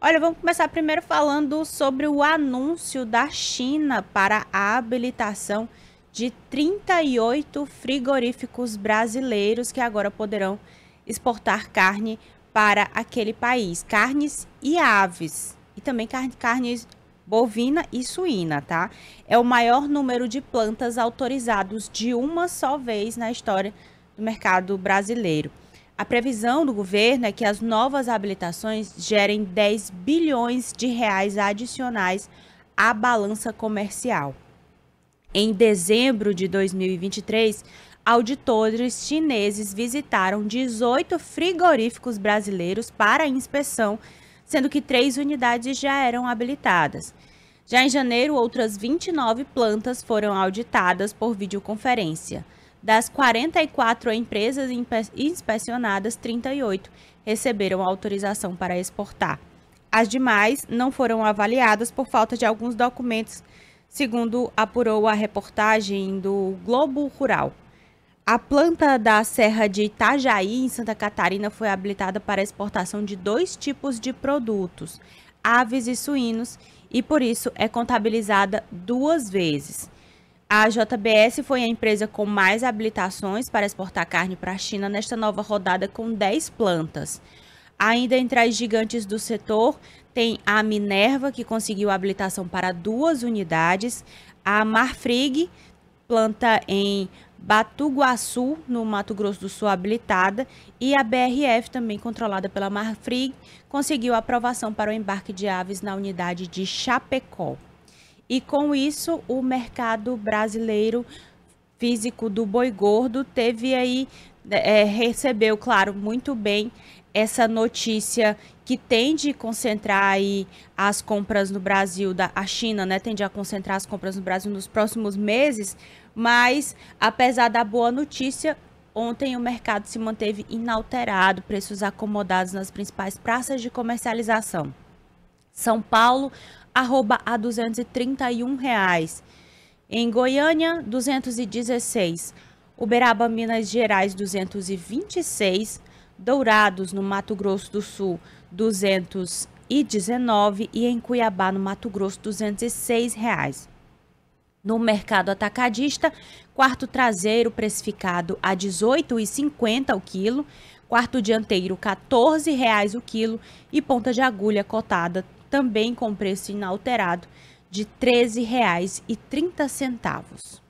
Olha, vamos começar primeiro falando sobre o anúncio da China para a habilitação de 38 frigoríficos brasileiros que agora poderão exportar carne para aquele país, carnes e aves, e também carne, bovina e suína, tá? É o maior número de plantas autorizados de uma só vez na história do mercado brasileiro. A previsão do governo é que as novas habilitações gerem 10 bilhões de reais adicionais à balança comercial. Em dezembro de 2023, auditores chineses visitaram 18 frigoríficos brasileiros para inspeção, sendo que três unidades já eram habilitadas. Já em janeiro, outras 29 plantas foram auditadas por videoconferência. Das 44 empresas inspecionadas, 38 receberam autorização para exportar. As demais não foram avaliadas por falta de alguns documentos, segundo apurou a reportagem do Globo Rural. A planta da Serra de Itajaí, em Santa Catarina, foi habilitada para exportação de dois tipos de produtos, aves e suínos, e por isso é contabilizada duas vezes. A JBS foi a empresa com mais habilitações para exportar carne para a China nesta nova rodada, com 10 plantas. Ainda entre as gigantes do setor, tem a Minerva, que conseguiu habilitação para duas unidades, a Marfrig, planta em Batuguaçu, no Mato Grosso do Sul, habilitada, e a BRF, também controlada pela Marfrig, conseguiu aprovação para o embarque de aves na unidade de Chapecó. E com isso, o mercado brasileiro físico do boi gordo teve aí, é, recebeu, claro, muito bem essa notícia que tende a concentrar aí as compras no Brasil, da, a China, né, tende a concentrar as compras no Brasil nos próximos meses, mas apesar da boa notícia, Ontem o mercado se manteve inalterado, preços acomodados nas principais praças de comercialização. São Paulo arroba a 231 reais. Em Goiânia, 216. Uberaba, Minas Gerais, 226. Dourados, no Mato Grosso do Sul, 219 e em Cuiabá, no Mato Grosso, 206 reais. No mercado atacadista, quarto traseiro precificado a R$ 18,50 o quilo, quarto dianteiro R$ 14,00 o quilo e ponta de agulha cotada também com preço inalterado de R$ 13,30.